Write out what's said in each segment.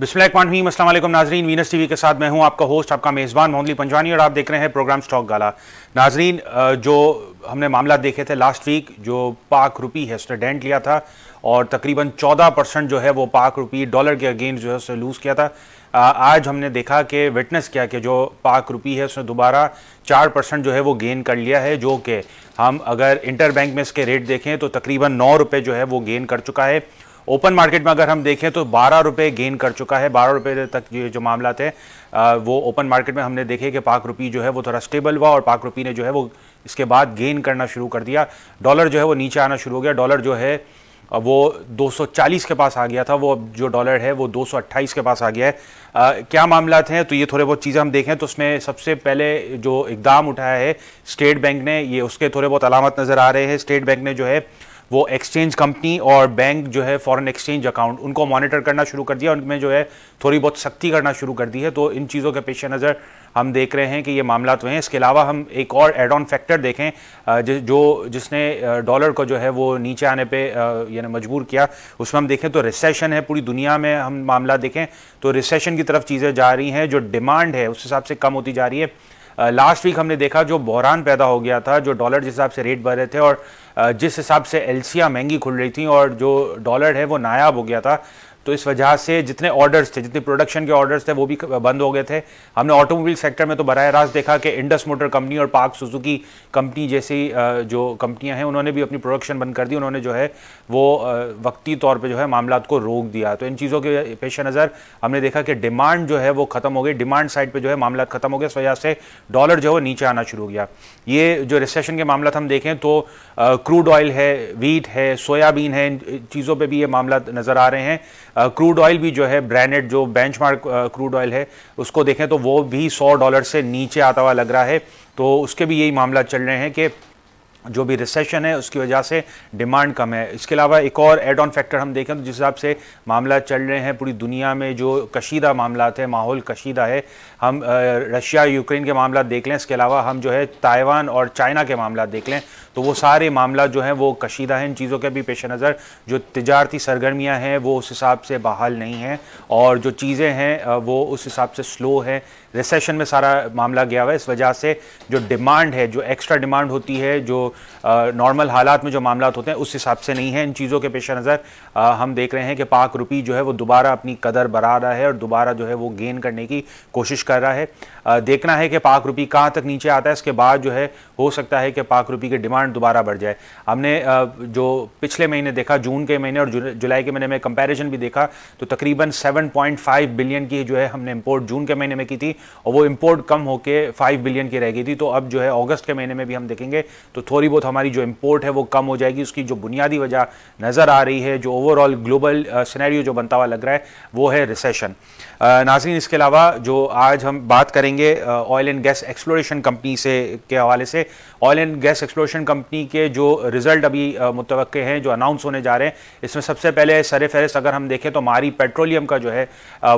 बिस्मिल्लाम असलम नाजरीन Venus TV के साथ मैं हूं आपका होस्ट आपका मेज़बान मोहनली पंजवानी और आप देख रहे हैं प्रोग्राम स्टॉक गाला नाजरीन जो हमने मामला देखे थे लास्ट वीक जो पाक रुपी है उसने डेंट लिया था और तकरीबन 14 परसेंट जो है वो पाक रुपी डॉलर के अगेंस्ट जो है उसने लूज़ किया था आज हमने देखा कि विटनेस किया कि जो पाक रुपी है उसने दोबारा चार परसेंट जो है वो गेन कर लिया है जो कि हम अगर इंटर बैंक में इसके रेट देखें तो तकरीबन नौ रुपये जो है वो गेन कर चुका है ओपन मार्केट में अगर हम देखें तो बारह रुपये गेन कर चुका है बारह रुपये तक ये जो मामला थे वो ओपन मार्केट में हमने देखे कि पाक रुपी जो है वो थोड़ा स्टेबल हुआ और पाक रुपी ने जो है वो इसके बाद गेन करना शुरू कर दिया डॉलर जो है वो नीचे आना शुरू हो गया डॉलर जो है वो 240 के पास आ गया था वो जो डॉलर है वो 228 के पास आ गया है आ, क्या मामला थे तो ये थोड़े बहुत चीज़ें हम देखें तो उसमें सबसे पहले जो इकदाम उठाया है स्टेट बैंक ने ये उसके थोड़े बहुत अलामत नज़र आ रहे हैं स्टेट बैंक ने जो है वो एक्सचेंज कंपनी और बैंक जो है फॉरेन एक्सचेंज अकाउंट उनको मॉनिटर करना शुरू कर दिया उनमें जो है थोड़ी बहुत सख्ती करना शुरू कर दी है तो इन चीज़ों के पेश नज़र हम देख रहे हैं कि ये मामला तो हैं इसके अलावा हम एक और एड ऑन फैक्टर देखें जो जिसने डॉलर को जो है वो नीचे आने पे यानी मजबूर किया उसमें हम देखें तो रिसेशन है पूरी दुनिया में हम मामला देखें तो रिसेशन की तरफ चीज़ें जा रही हैं जो डिमांड है उस हिसाब से कम होती जा रही है लास्ट वीक हमने देखा जो बहरान पैदा हो गया था जो डॉलर जिस हिसाब से रेट बढ़ रहे थे और जिस हिसाब से एलसीआं महंगी खुल रही थी और जो डॉलर है वो नायाब हो गया था तो इस वजह से जितने ऑर्डर्स थे जितने प्रोडक्शन के ऑर्डर्स थे वो भी बंद हो गए थे हमने ऑटोमोबाइल सेक्टर में तो बरह रास्त देखा कि इंडस मोटर कंपनी और पार्क सुजुकी कंपनी जैसी जो कंपनियां हैं उन्होंने भी अपनी प्रोडक्शन बंद कर दी उन्होंने जो है वो वक्ती तौर पर जो है मामला को रोक दिया तो इन चीज़ों के पेश नज़र हमने देखा कि डिमांड जो है वो ख़त्म हो गई डिमांड साइड पर जो है मामला ख़त्म हो गया इस वजह से डॉलर जो है नीचे आना शुरू हो गया ये जो रिसेशन के मामला हम देखें तो क्रूड ऑयल है वीट है सोयाबीन है इन चीज़ों पर भी ये मामला नज़र आ रहे हैं क्रूड ऑयल भी जो है ब्रांडेड जो बेंचमार्क क्रूड ऑयल है उसको देखें तो वो भी सौ डॉलर से नीचे आता हुआ लग रहा है तो उसके भी यही मामला चल रहे हैं कि जो भी रिसेशन है उसकी वजह से डिमांड कम है इसके अलावा एक और एड ऑन फैक्टर हम देखें तो जिस हिसाब से मामला चल रहे हैं पूरी दुनिया में जो कशीदा मामला है माहौल कशीदा है हम रशिया यूक्रेन के मामला देख लें इसके अलावा हम जो है ताइवान और चाइना के मामला देख लें तो वो सारे मामला जो हैं वो कशीदा हैं इन चीज़ों के भी पेश नज़र जो तजारती सरगर्मियाँ हैं वो उस हिसाब से बहाल नहीं हैं और जो चीज़ें हैं वो उस हिसाब से स्लो हैं रिसेशन में सारा मामला गया हुआ है इस वजह से जो डिमांड है जो एक्स्ट्रा डिमांड होती है जो नॉर्मल हालात में जो मामला होते हैं उस हिसाब से नहीं है इन चीज़ों के पेश नज़र हम देख रहे हैं कि पाक रुपी जो है वो दोबारा अपनी कदर बढ़ा रहा है और दोबारा जो है वो गेन करने की कोशिश कर रहा है देखना है कि पाक रुपी कहाँ तक नीचे आता है इसके बाद जो है हो सकता है कि पाक रुपी की डिमांड दोबारा बढ़ जाए हमने जो पिछले महीने देखा जून के महीने और जुलाई के महीने में कंपैरिजन भी देखा तो तकरीबन 7.5 बिलियन की जो है हमने इंपोर्ट जून के महीने में की थी और वो इंपोर्ट कम होकर फाइव बिलियन की रह गई थी तो अब जो है अगस्त के महीने में भी हम देखेंगे तो थोड़ी बहुत हमारी जो इम्पोर्ट है वो कम हो जाएगी उसकी जो बुनियादी वजह नज़र आ रही है जो ओवरऑल ग्लोबल सीनैरियो जो बनता हुआ लग रहा है वो है रिसेशन नाजरीन इसके अलावा जो आज हम बात करेंगे करेंगे oil and gas exploration company से के हवाले से oil and gas exploration company के जो रिजल्ट अभी मुतव हैं जो अनाउंस होने जा रहे हैं इसमें सबसे पहले सर फहरिस्त अगर हम देखें तो हमारी पेट्रोलियम का जो है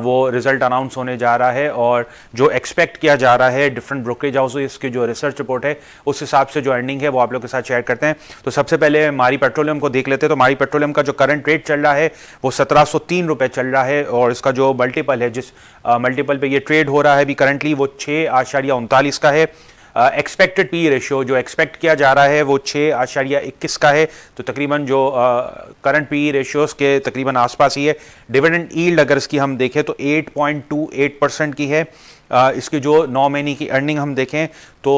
वो रिजल्ट अनाउंस होने जा रहा है और जो एक्सपेक्ट किया जा रहा है डिफरेंट ब्रोकरेज हाउस इसके जो रिसर्च रिपोर्ट है उस हिसाब से जो अर्निंग है वो आप लोग के साथ शेयर करते हैं तो सबसे पहले हमारी पेट्रोलियम को देख लेते हैं तो हमारी पेट्रोलियम का जो करंट रेट चल रहा है वो सत्रह सौ तीन रुपये चल रहा है और इसका जो मल्टीपल है जिस मल्टीपल पर यह ट्रेड हो रहा है अभी करंटली वो छः आशारिया उनतालीस का है एक्सपेक्टेड पी रेशियो जो एक्सपेक्ट किया जा रहा है वो छः आशारिया इक्कीस का है तो तकरीबन जो करंट पी रेशियोज़ के तकरीबन आसपास ही है डिविडेंड ईल्ड अगर इसकी हम देखें तो 8.28 परसेंट की है इसकी जो नौ महीने की अर्निंग हम देखें तो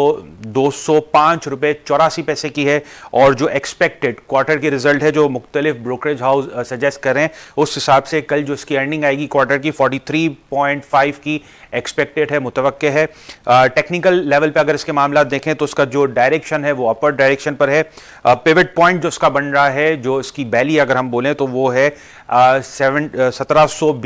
दो सौ चौरासी पैसे की है और जो एक्सपेक्टेड क्वार्टर की रिजल्ट है जो मुख्तलिफ ब्रोकरेज हाउस सजेस्ट कर रहे हैं उस हिसाब से कल जो इसकी अर्निंग आएगी क्वार्टर की फोर्टी थ्री पॉइंट फाइव की एक्सपेक्टेड है मुतवक़ है टेक्निकल लेवल पर अगर इसके मामला देखें तो उसका जो डायरेक्शन है वो अपर डायरेक्शन पर है पेविट पॉइंट जो उसका बन रहा है जो इसकी बैली अगर हम बोलें तो वो है सेवन सत्रह रुपए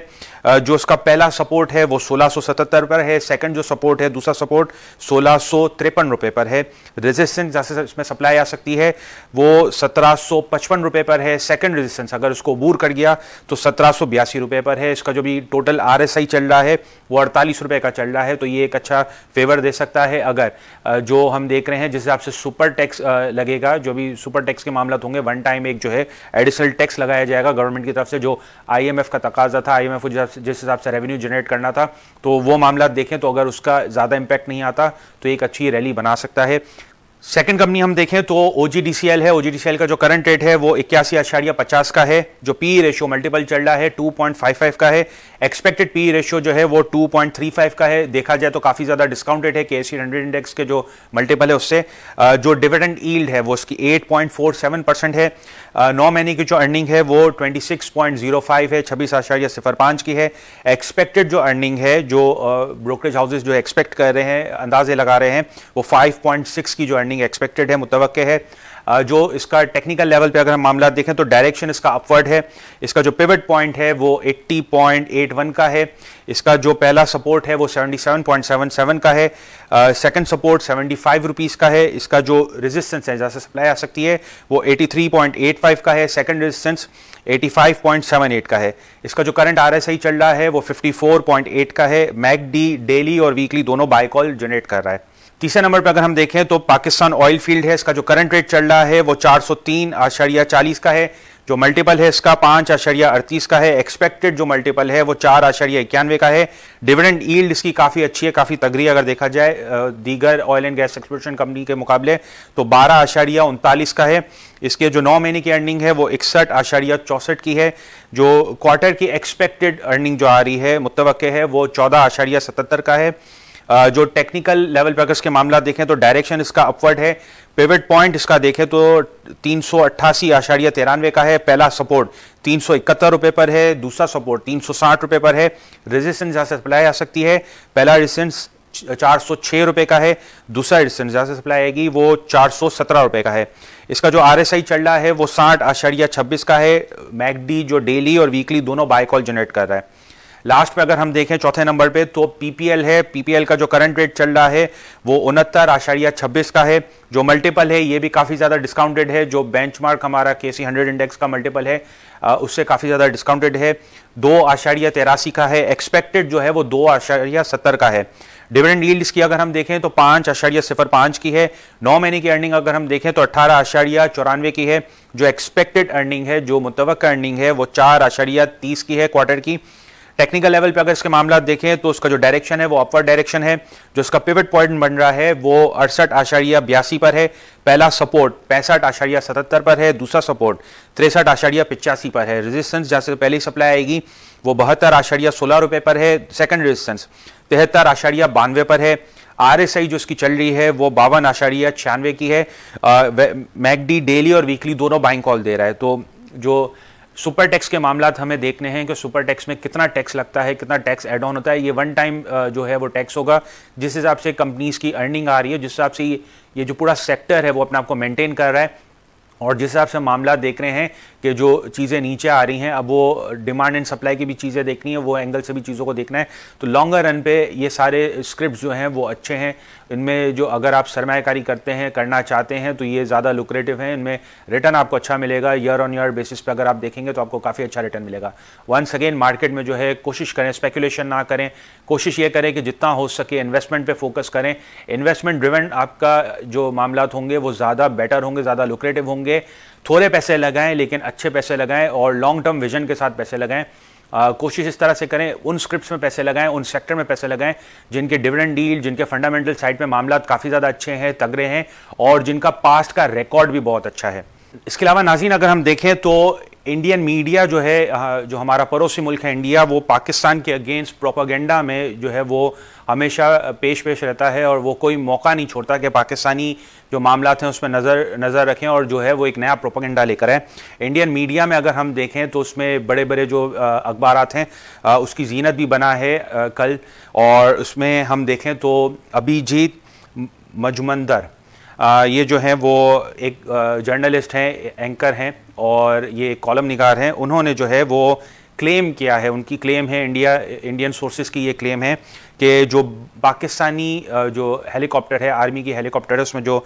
बीस जो उसका पहला सपोर्ट है वो सोलह सौ पर है सेकंड जो सपोर्ट है दूसरा सपोर्ट सोलह सौ तिरपन पर है रेजिस्टेंस जैसे इसमें सप्लाई आ सकती है वो सत्रह सौ पचपन पर है सेकंड रेजिस्टेंस अगर उसको बूर कर गया तो सत्रह सौ बयासी पर है इसका जो भी टोटल आर एस आई चल रहा है वो अड़तालीस रुपए का चल रहा है तो ये एक अच्छा फेवर दे सकता है अगर जो हम देख रहे हैं जिस हिसाब से सुपर टैक्स लगेगा जो भी सुपर टैक्स के मामला होंगे वन टाइम एक जो है एडिशनल टैक्स लगाया जाएगा गवर्नमेंट की तरफ से जो आईएमएफ का तकाजा था आईएमएफ एफ जिस हिसाब से रेवेन्यू जनरेट करना था तो वो मामला देखें तो अगर उसका ज़्यादा इम्पैक्ट नहीं आता तो एक अच्छी रैली बना सकता है सेकेंड कंपनी हम देखें तो ओ है ओ का जो करंट रेट है वो इक्यासी आशारिया पचास का है जो पी रेशियो मल्टीपल चल रहा है 2.55 का है एक्सपेक्टेड पी रेशियो जो है वो 2.35 का है देखा जाए तो काफ़ी ज़्यादा डिस्काउंटेड है के एस हंड्रेड इंडेक्स के जो मल्टीपल है उससे जो डिविडेंड ईल्ड है वो उसकी 8.47 परसेंट है नौ महीने की जो अर्निंग है वो 26.05 है छब्बीस आशार्य सिफर पाँच की है एक्सपेक्टेड जो अर्निंग है जो ब्रोकरेज हाउसेज जो एक्सपेक्ट कर रहे हैं अंदाजे लगा रहे हैं वो 5.6 की जो अर्निंग एक्सपेक्टेड है मुतवक़ है जो इसका टेक्निकल लेवल पे अगर हम मामला देखें तो डायरेक्शन इसका अपवर्ड है इसका जो पिवट पॉइंट है वो 80.81 का है इसका जो पहला सपोर्ट है वो 77.77 का है second support seventy five rupees का है इसका जो रेजिस्टेंस है जहाँ से सप्लाई आ सकती है वो 83.85 का है सेकंड रेजिस्टेंस 85.78 का है इसका जो करंट आर चल रहा है वो 54.8 का है मैक डी डेली और वीकली दोनों बाइकॉल जनरेट कर रहा है तीसरे नंबर पर अगर हम देखें तो पाकिस्तान ऑयल फील्ड है इसका जो करंट रेट चल रहा है वो चार सौ तीन आशारिया चालीस का है जो मल्टीपल है इसका पांच आशारिया अड़तीस का है एक्सपेक्टेड जो मल्टीपल है वो चार आशरिया इक्यानवे का है डिविडेंड ईल्ड इसकी काफ़ी अच्छी है काफ़ी तगड़ी अगर देखा जाए दीगर oil and gas exploration company के मुकाबले तो बारह आशारिया उनतालीस का है इसके जो नौ महीने की अर्निंग है वो इकसठ आशारिया चौसठ की है जो क्वार्टर की एक्सपेक्टेड अर्निंग जो आ रही है मुतव है वो चौदह आशारिया सतहत्तर का है जो टेक्निकल लेवल पर अगर इसके मामला देखें तो डायरेक्शन इसका अपवर्ड है पेवेट पॉइंट इसका देखें तो तीन सौ अट्ठासी आशारिया तिरानवे का है पहला सपोर्ट तीन सौ इकहत्तर रुपये पर है दूसरा सपोर्ट तीन सौ साठ रुपये पर है रेजिस्टेंस जहां से सप्लाई आ सकती है पहला रेजिस्टेंस चार सौ छः रुपये का है दूसरा रेजिस्टेंस जहाँ से सप्लाई आएगी वो चार सौ सत्रह रुपये का है इसका जो आर एस आई चल रहा है वो साठ आशारिया छब्बीस का है मैगडी जो डेली और वीकली दोनों बायकॉल जनरेट कर रहा है लास्ट में अगर हम देखें चौथे नंबर पे तो पीपीएल है पीपीएल का जो करंट रेट चल रहा है वो उनहत्तर आशारिया छब्बीस का है जो मल्टीपल है ये भी काफ़ी ज़्यादा डिस्काउंटेड है जो बेंचमार्क हमारा के सी हंड्रेड इंडेक्स का मल्टीपल है आ, उससे काफ़ी ज़्यादा डिस्काउंटेड है दो आशारिया तेरासी का है एक्सपेक्टेड जो है वो दो आशारिया सत्तर का है डिविडेंड ईल्ड की अगर हम देखें तो पाँच आशारिया सिफर पाँच की है नौ महीने की अर्निंग अगर हम देखें तो अट्ठारह आशारिया चौरानवे की है जो एक्सपेक्टेड अर्निंग है जो मुतवक अर्निंग है वो चार आशारिया तीस की है क्वार्टर की टेक्निकल लेवल पे अगर इसके मामला देखें तो उसका जो डायरेक्शन है वो अपवर्ड डायरेक्शन है जो इसका पिवट पॉइंट बन रहा है वो अड़सठ आशारिया बयासी पर है पहला सपोर्ट पैंसठ आशारिया सतहत्तर पर है दूसरा सपोर्ट तिरसठ आशारिया पिचासी पर है रेजिस्टेंस जहाँ से पहली सप्लाई आएगी वो बहत्तर आशारिया सोलह रुपये पर है सेकंड रेजिस्टेंस तिहत्तर आशारिया बानवे पर है आर एस आई जो इसकी चल रही है वो बावन आशारिया छियानवे की है मैगडी डेली और वीकली दोनों बाइंग कॉल दे रहा है तो जो सुपर टैक्स के मामला हमें देखने हैं कि सुपर टैक्स में कितना टैक्स लगता है कितना टैक्स एड ऑन होता है ये वन टाइम जो है वो टैक्स होगा जिस हिसाब से कंपनीज़ की अर्निंग आ रही है जिस हिसाब से ये जो पूरा सेक्टर है वो अपने आप को मेंटेन कर रहा है और जिस हिसाब से मामला देख रहे हैं कि जो चीज़ें नीचे आ रही हैं अब वो डिमांड एंड सप्लाई की भी चीज़ें देखनी है वो एंगल से भी चीज़ों को देखना है तो लॉन्गर रन पे ये सारे स्क्रिप्ट जो हैं वो अच्छे हैं इनमें जो अगर आप सरमाकारी करते हैं करना चाहते हैं तो ये ज़्यादा लुक्रेटिव हैं इनमें रिटर्न आपको अच्छा मिलेगा ईयर ऑन ईयर बेसिस पर अगर आप देखेंगे तो आपको काफ़ी अच्छा रिटर्न मिलेगा वंस अगेन मार्केट में जो है कोशिश करें स्पेकुलेशन ना करें कोशिश ये करें कि जितना हो सके इन्वेस्टमेंट पर फोकस करें इन्वेस्टमेंट ड्रिवेंट आपका जो मामला होंगे वो ज़्यादा बेटर होंगे ज़्यादा लुक्रेटिव होंगे होंगे थोड़े पैसे लगाएं लेकिन अच्छे पैसे लगाएं और लॉन्ग टर्म विजन के साथ पैसे लगाएं आ, कोशिश इस तरह से करें उन स्क्रिप्ट्स में पैसे लगाएं उन सेक्टर में पैसे लगाएं जिनके डिविडेंड डील जिनके फंडामेंटल साइड पे मामला काफ़ी ज़्यादा अच्छे हैं तगड़े हैं और जिनका पास्ट का रिकॉर्ड भी बहुत अच्छा है इसके अलावा नाजीन अगर हम देखें तो इंडियन मीडिया जो है जो हमारा पड़ोसी मुल्क है इंडिया वो पाकिस्तान के अगेंस्ट प्रोपागेंडा में जो है वो हमेशा पेश पेश रहता है और वो कोई मौका नहीं छोड़ता कि पाकिस्तानी जो मामला हैं उसमें नज़र नज़र रखें और जो है वो एक नया प्रोपागेंडा लेकर आए इंडियन मीडिया में अगर हम देखें तो उसमें बड़े बड़े जो अखबार हैं उसकी जीनत भी बना है कल और उसमें हम देखें तो अभिजीत मजमंदर ये जो हैं वो एक जर्नलिस्ट हैं एंकर हैं और ये कॉलम निगार हैं उन्होंने जो है वो क्लेम किया है उनकी क्लेम है इंडिया इंडियन सोर्सेज की ये क्लेम है कि जो पाकिस्तानी जो हेलीकॉप्टर है आर्मी की हेलीकॉप्टर है उसमें जो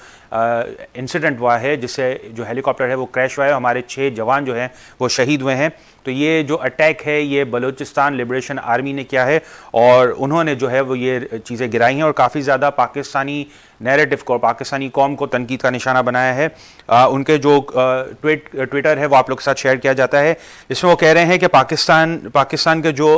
इंसिडेंट हुआ है जिससे जो हेलीकॉप्टर है वो क्रैश हुआ है हमारे छः जवान जो हैं वो शहीद हुए हैं तो ये जो अटैक है ये बलूचिस्तान लिबरेशन आर्मी ने किया है और उन्होंने जो है वो ये चीज़ें गिराई हैं और काफ़ी ज़्यादा पाकिस्तानी नैरेटिव को पाकिस्तानी कौम को तनकीद का निशाना बनाया है आ, उनके जो ट्वीट ट्विटर है वो आप लोग के साथ शेयर किया जाता है इसमें वो कह रहे हैं कि पाकिस्तान पाकिस्तान के जो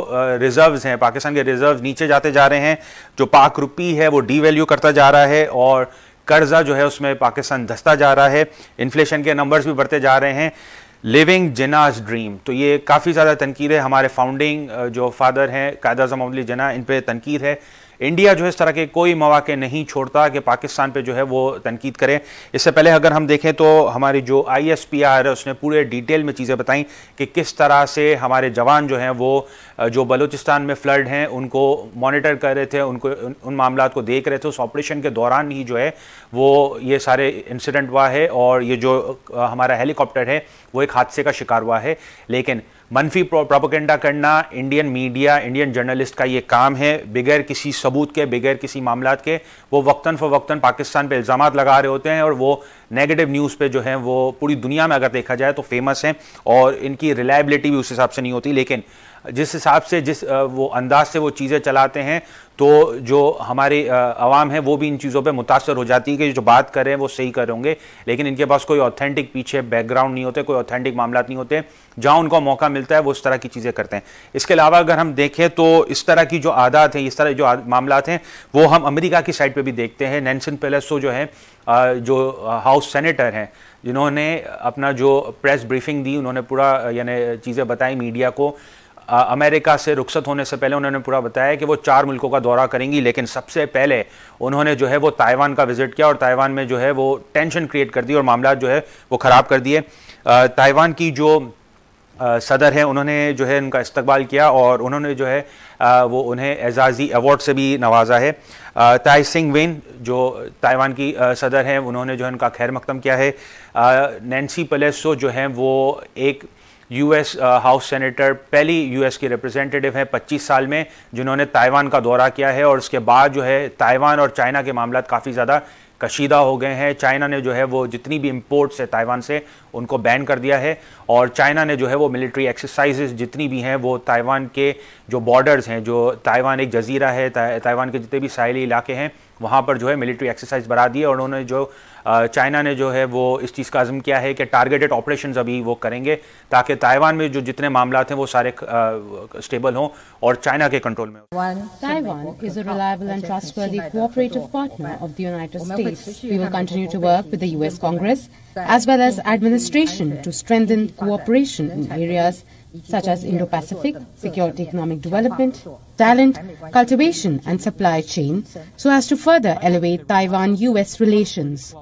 रिज़र्व हैं पाकिस्तान के रिज़र्व नीचे जाते जा रहे हैं जो पाक रुपी है वो डीवैल्यू करता जा रहा है और कर्जा जो है उसमें पाकिस्तान धसता जा रहा है इन्फ्लेशन के नंबर्स भी बढ़ते जा रहे हैं लिविंग जिनाज ड्रीम तो ये काफ़ी ज़्यादा तनकीद है हमारे फाउंडिंग जो फादर हैं कायदा अजम जना इन पर तनकीद है इंडिया जो है इस तरह के कोई मौाक़े नहीं छोड़ता कि पाकिस्तान पर जो है वो तनकीद करें इससे पहले अगर हम देखें तो हमारी जो आई एस पी आर है उसने पूरे डिटेल में चीज़ें बताई कि किस तरह से हमारे जवान जो हैं वो जो बलूचिस्तान में फ्लड हैं उनको मॉनिटर कर रहे थे उनको उन, उन मामला को देख रहे थे उस ऑपरेशन के दौरान ही जो है वो ये सारे इंसिडेंट हुआ है और ये जो हमारा हेलीकॉप्टर है वो एक हादसे का शिकार हुआ है लेकिन मनफी प्रोपोकेंडा करना इंडियन मीडिया इंडियन जर्नलिस्ट का ये काम है बगैर किसी सबूत के बगैर किसी मामला के वो वक्ता फ़वक्ता पाकिस्तान पे इल्ज़ाम लगा रहे होते हैं और वो नेगेटिव न्यूज़ पे जो है वो पूरी दुनिया में अगर देखा जाए तो फेमस हैं और इनकी रिलायबिलिटी भी उस हिसाब से नहीं होती लेकिन जिस हिसाब से जिस वो अंदाज से वो चीज़ें चलाते हैं तो जो हमारी आवाम है वो भी इन चीज़ों पे मुतासर हो जाती है कि जो बात कर रहे हैं वो सही कर रहे होंगे लेकिन इनके पास कोई ऑथेंटिक पीछे बैकग्राउंड नहीं होते कोई ऑथेंटिक मामला नहीं होते जहाँ उनको मौका मिलता है वो इस तरह की चीज़ें करते हैं इसके अलावा अगर हम देखें तो इस तरह की जो आदात हैं इस तरह जो मामला हैं वो हम अमरीका की साइड पर भी देखते हैं नैनसन पेलेसो जो है जो हाउस सेनेटर हैं जिन्होंने अपना जो प्रेस ब्रीफिंग दी उन्होंने पूरा यानी चीज़ें बताई मीडिया को अमेरिका से रुखसत होने से पहले उन्होंने पूरा बताया कि वो चार मुल्कों का दौरा करेंगी लेकिन सबसे पहले उन्होंने जो है वो ताइवान का विजिट किया और ताइवान में जो है वो टेंशन क्रिएट कर दी और मामला जो है वो ख़राब कर दिए ताइवान की जो सदर हैं उन्होंने जो है उनका इस्तबाल किया और उन्होंने जो है वो उन्हें एजाजी अवार्ड से भी नवाजा है ताई सिंह वेन जो ताइवान की सदर हैं उन्होंने जो है उनका खैर मकदम किया है नैन्सी पलेसो जो हैं वो एक यूएस हाउस सेनेटर पहली यूएस की रिप्रेजेंटेटिव हैं 25 साल में जिन्होंने ताइवान का दौरा किया है और उसके बाद जो है ताइवान और चाइना के मामला काफ़ी ज़्यादा कशीदा हो गए हैं चाइना ने जो है वो जितनी भी इम्पोर्ट्स है ताइवान से उनको बैन कर दिया है और चाइना ने जो है वो मिलिट्री एक्सरसाइजेज जितनी भी हैं वो ताइवान के जो बॉर्डर्स हैं जो ताइवान एक जजीरा है ताइवान के जितने भी साहली इलाके हैं वहाँ पर जो है मिलिट्री एक्सरसाइज बढ़ा दी है और उन्होंने जो चाइना ने जो है वो इस चीज़ का आजम किया है कि टारगेटेड ऑपरेशन अभी वो करेंगे ताकि ताइवान में जो जितने मामला थे वो सारे स्टेबल हों और चाइना के कंट्रोल में such as Indo-Pacific, security economic development, talent, cultivation and supply chain, so as to further elevate Taiwan-US relations.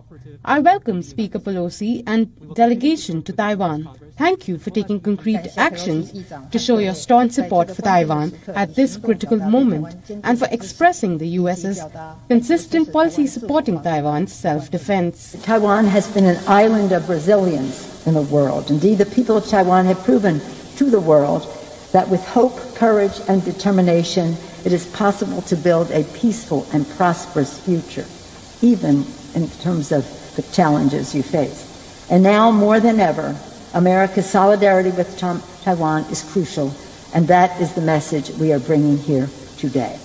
I welcome Speaker Pelosi and delegation to Taiwan. Thank you for taking concrete actions to show your strong support for Taiwan at this critical moment and for expressing the U.S.'s consistent policy supporting Taiwan's self-defense. Taiwan has been an island of resilience in the world. Indeed, the people of Taiwan have proven to the world that with hope, courage, and determination, it is possible to build a peaceful and prosperous future, even in terms of the challenges you face. And now, more than ever, America's solidarity with Taiwan is crucial, and that is the message we are bringing here today.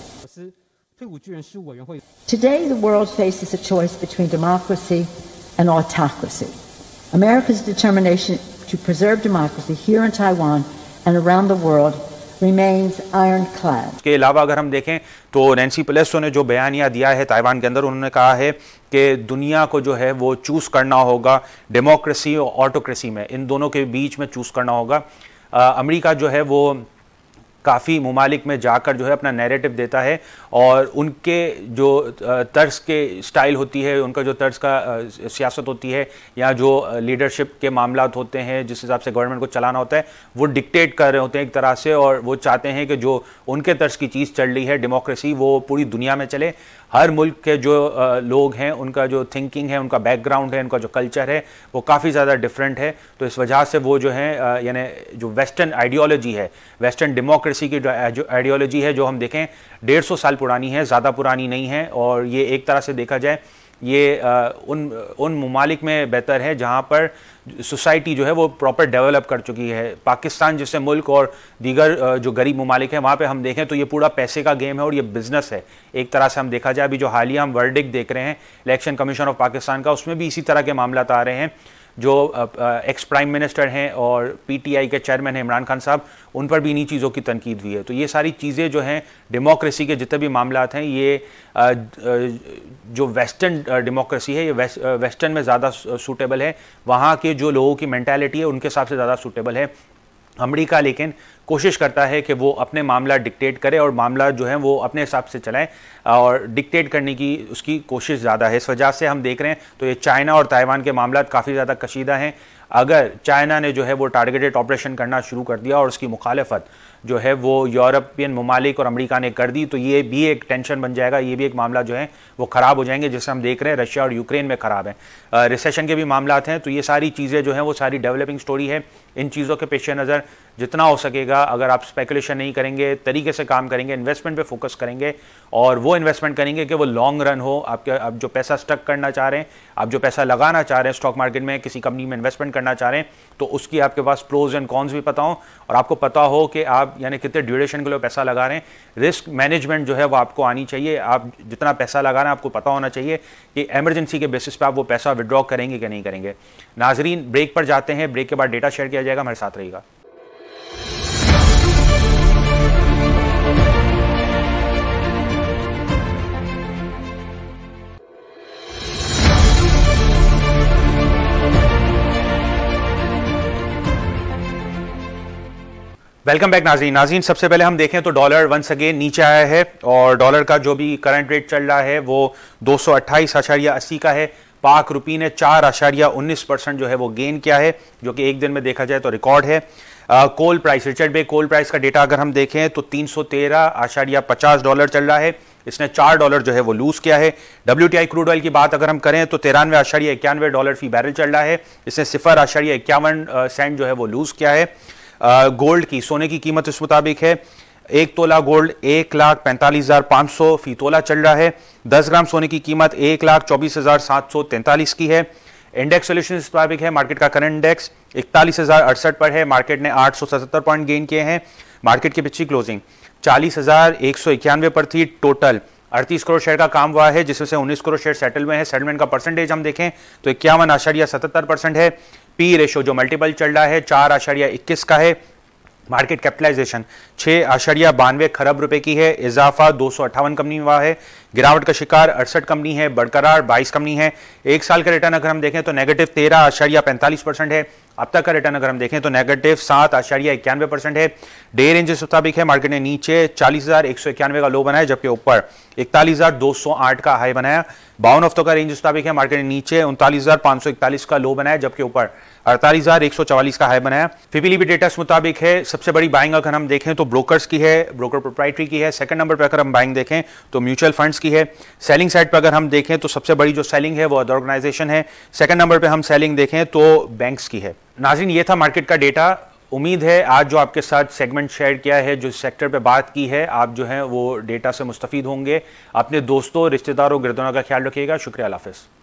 Today, the world faces a choice between democracy and autocracy. America's determination to preserve democracy here in Taiwan and around the world इसके अलावा अगर हम देखें तो Nancy पेलेसो ने जो बयानिया दिया है ताइवान के अंदर उन्होंने कहा है कि दुनिया को जो है वो चूज़ करना होगा डेमोक्रेसी और ऑटोक्रेसी में इन दोनों के बीच में चूज़ करना होगा अमेरिका जो है वो काफ़ी ममालिक में जाकर जो है अपना नैरेटिव देता है और उनके जो तर्ज के स्टाइल होती है उनका जो तर्ज का सियासत होती है या जो लीडरशिप के मामला होते हैं जिस हिसाब से गवर्नमेंट को चलाना होता है वो डिक्टेट कर रहे होते हैं एक तरह से और वो चाहते हैं कि जो उनके तर्ज की चीज़ चल रही है डेमोक्रेसी वो पूरी दुनिया में चले हर मुल्क के जो लोग हैं उनका जो थिंकिंग है उनका बैकग्राउंड है उनका जो कल्चर है वो काफ़ी ज़्यादा डिफरेंट है तो इस वजह से वो जो है यानी जो वेस्टर्न आइडियोलॉजी है वेस्टर्न डेमोक्रेसी की जो आइडियोलॉजी है जो हम देखें डेढ़ साल पुरानी है ज़्यादा पुरानी नहीं है और ये एक तरह से देखा जाए ये आ, उन उन ममालिक में बेहतर है जहाँ पर सोसाइटी जो है वो प्रॉपर डेवलप कर चुकी है पाकिस्तान जैसे मुल्क और दीगर जो गरीब ममालिक हैं वहाँ पे हम देखें तो ये पूरा पैसे का गेम है और ये बिज़नेस है एक तरह से हम देखा जाए अभी जो हालिया हम वर्डिक देख रहे हैं इलेक्शन कमीशन ऑफ पाकिस्तान का उसमें भी इसी तरह के मामला आ रहे हैं जो एक्स प्राइम मिनिस्टर हैं और पीटीआई के चेयरमैन हैं इमरान खान साहब उन पर भी इन्हीं चीज़ों की तनकीद हुई है तो ये सारी चीज़ें जो हैं डेमोक्रेसी के जितने भी मामला हैं ये जो वेस्टर्न डेमोक्रेसी है ये वेस्टर्न में ज़्यादा सूटेबल है वहाँ के जो लोगों की मैंटेलिटी है उनके हिसाब से ज़्यादा सूटेबल है अमरीका लेकिन कोशिश करता है कि वो अपने मामला डिक्टेट करे और मामला जो है वो अपने हिसाब से चलाएं और डिक्टेट करने की उसकी कोशिश ज़्यादा है इस वजह से हम देख रहे हैं तो ये चाइना और ताइवान के मामला काफ़ी ज़्यादा कशीदा हैं अगर चाइना ने जो है वो टारगेटेड ऑपरेशन करना शुरू कर दिया और उसकी मुखालफत जो है वो यूरोपियन ममालिक और अमेरिका ने कर दी तो ये भी एक टेंशन बन जाएगा ये भी एक मामला जो है वो ख़राब हो जाएंगे जैसे हम देख रहे हैं रशिया और यूक्रेन में ख़राब है रिसेशन के भी मामला हैं तो ये सारी चीज़ें जो हैं वो सारी डेवलपिंग स्टोरी है इन चीज़ों के पेश नज़र जितना हो सकेगा अगर आप स्पेकुलेशन नहीं करेंगे तरीके से काम करेंगे इन्वेस्टमेंट पे फोकस करेंगे और वो इन्वेस्टमेंट करेंगे कि वो लॉन्ग रन हो आपके आप जो पैसा स्टक करना चाह रहे हैं आप जो पैसा लगाना चाह रहे हैं स्टॉक मार्केट में किसी कंपनी में इन्वेस्टमेंट करना चाह रहे हैं तो उसकी आपके पास प्रोज एंड कॉन्स भी पता हो और आपको पता हो कि आप यानी कितने ड्यूरेशन के लिए पैसा लगा रहे हैं रिस्क मैनेजमेंट जो है वो आपको आनी चाहिए आप जितना पैसा लगा रहे हैं आपको पता होना चाहिए कि एमरजेंसी के बेसिस पर आप वो पैसा विड्रॉ करेंगे कि नहीं करेंगे नाजरीन ब्रेक पर जाते हैं ब्रेक के बाद डेटा शेयर किया किया जाएगा हमारे साथ रहेगा वेलकम बैक नाजीन नाजीन सबसे पहले हम देखें तो डॉलर वंस अगेन नीचे आया है और डॉलर का जो भी करंट रेट चल रहा है वो दो सौ अट्ठाईस का है पाक रुपी ने चार आशारिया उन्नीस परसेंट जो है वो गेन किया है जो कि एक दिन में देखा जाए तो रिकॉर्ड है coal price Richard Bay coal price का डेटा अगर हम देखें तो तीन सौ तेरह आशारिया पचास डॉलर चल रहा है इसने चार डॉलर जो है वो लूज किया है W T I crude oil की बात अगर हम करें तो तिरानवे आशारिया इक्यानवे डॉलर फी बैरल चल रहा है इसने सिफर आशारिया इक्यावन सेंट जो है वो लूज किया है गोल्ड की सोने की कीमत इस मुताबिक है एक तोला गोल्ड एक लाख पैंतालीस हजार पाँच सौ फी तोला चल रहा है दस ग्राम सोने की कीमत एक लाख चौबीस हजार सात सौ तैंतालीस की है इंडेक्स सोल्यूशन इस मुताबिक है मार्केट का करंट इंडेक्स इकतालीस हजार अड़सठ पर है मार्केट ने आठ सौ सतहत्तर पॉइंट गेन किए हैं मार्केट की पिछली क्लोजिंग चालीस हजार एक सौ इक्यानवे पर थी टोटल अड़तीस करोड़ शेयर का काम हुआ है जिसमें से उन्नीस करोड़ शेयर सेटल हुए हैं सेटलमेंट का परसेंटेज हम देखें तो इक्यावन आशारिया सतहत्तर परसेंट है पी रेशो जो मल्टीपल चल रहा है चार आशारिया इक्कीस का है मार्केट कैपिटलाइजेशन छः आशरिया बानवे खरब रुपए की है इजाफा दो कंपनी हुआ है गिरावट का शिकार अड़सठ कंपनी है बरकरार 22 कंपनी है एक साल का रिटर्न अगर हम देखें तो नेगेटिव तेरह आशारिया पैंतालीस परसेंट है अब तक का रिटर्न अगर हम देखें तो नेगेटिव सात आशारिया इक्यानवे परसेंट है डे रेंज मुताबिक है मार्केट ने नीचे चालीस हजार एक सौ इक्यानवे का लो बनाया जबकि ऊपर इकतालीस हजार दो सौ आठ का हाई बनाया बावन हफ्तों का रेंज मुताबिक है मार्केट ने नीचे उनतालीस हजार पांच सौ इकतालीस का लो बनाया जबकि ऊपर अड़तालीस हजार एक सौ चवालीस का हाई बनाया फिपिली e भी डेटा मुताबिक है सबसे बड़ी बाइंग अगर हम देखें तो ब्रोकर्स की है ब्रोकर प्रोप्राइटरी की है सेकंड नंबर पर अगर हम बाइंग देखें तो म्यूचुअल फंड्स की है सेलिंग साइड पर अगर हम देखें तो सबसे बड़ी जो सेलिंग है वो अदर ऑर्गेनाइजेशन है सेकंड नंबर पे हम सेलिंग देखें तो बैंक्स की है नाजिन ये था मार्केट का डेटा उम्मीद है आज जो आपके साथ सेगमेंट शेयर किया है जो सेक्टर पे बात की है आप जो है वो डेटा से मुस्तफ़ होंगे अपने दोस्तों रिश्तेदारों गिरदोनों का ख्याल रखिएगा शुक्रिया हाफिज़